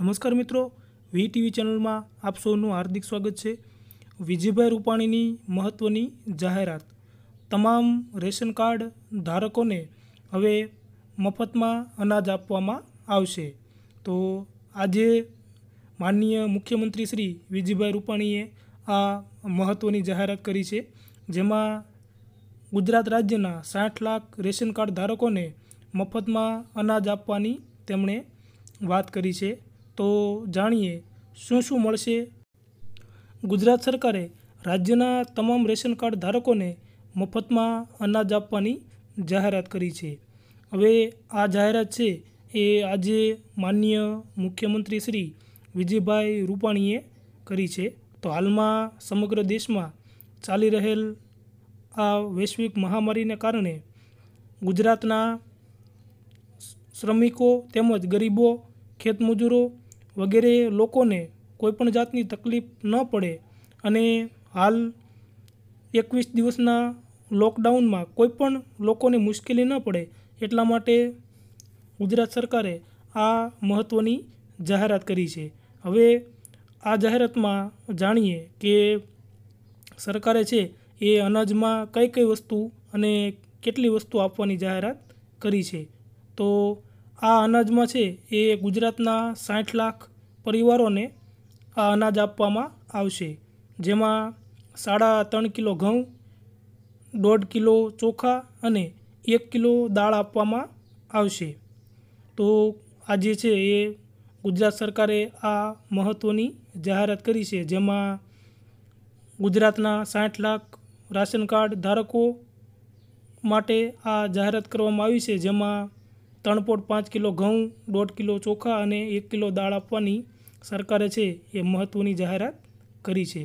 નમસ્કાર મિત્રો વી ટીવી ચેનલમાં આપ સૌનું હાર્દિક સ્વાગત છે વિજયભાઈ રૂપાણીની મહત્ત્વની જાહેરાત તમામ રેશન કાર્ડ ધારકોને હવે મફતમાં અનાજ આપવામાં આવશે તો આજે માનનીય મુખ્યમંત્રી શ્રી વિજયભાઈ રૂપાણીએ આ મહત્ત્વની જાહેરાત કરી છે જેમાં ગુજરાત રાજ્યના સાઠ લાખ રેશન કાર્ડ ધારકોને મફતમાં અનાજ આપવાની તેમણે વાત કરી છે તો જાણીએ શું શું મળશે ગુજરાત સરકારે રાજ્યના તમામ રેશન કાર્ડ ધારકોને મફતમાં અનાજ આપવાની જાહેરાત કરી છે હવે આ જાહેરાત છે એ આજે માન્ય મુખ્યમંત્રી શ્રી વિજયભાઈ રૂપાણીએ કરી છે તો હાલમાં સમગ્ર દેશમાં ચાલી રહેલ આ વૈશ્વિક મહામારીને કારણે ગુજરાતના શ્રમિકો તેમજ ગરીબો ખેતમજૂરો વગેરે લોકોને કોઈપણ જાતની તકલીફ ન પડે અને હાલ એકવીસ દિવસના લોકડાઉનમાં કોઈપણ લોકોને મુશ્કેલી ન પડે એટલા માટે ગુજરાત સરકારે આ મહત્ત્વની જાહેરાત કરી છે હવે આ જાહેરાતમાં જાણીએ કે સરકારે છે એ અનાજમાં કઈ કઈ વસ્તુ અને કેટલી વસ્તુ આપવાની જાહેરાત કરી છે તો આ અનાજમાં છે એ ગુજરાતના સાઠ લાખ પરિવારોને આ અનાજ આપવામાં આવશે જેમાં સાડા ત્રણ કિલો ઘઉં દોઢ કિલો ચોખા અને એક કિલો દાળ આપવામાં આવશે તો આજે છે એ ગુજરાત સરકારે આ મહત્ત્વની જાહેરાત કરી છે જેમાં ગુજરાતના સાઠ લાખ રાશન કાર્ડ ધારકો માટે આ જાહેરાત કરવામાં આવી છે જેમાં ત્રણ પોટ પાંચ કિલો ઘઉં દોઢ કિલો ચોખા અને એક કિલો દાળ આપવાની સરકારે છે એ મહત્ત્વની જાહેરાત કરી છે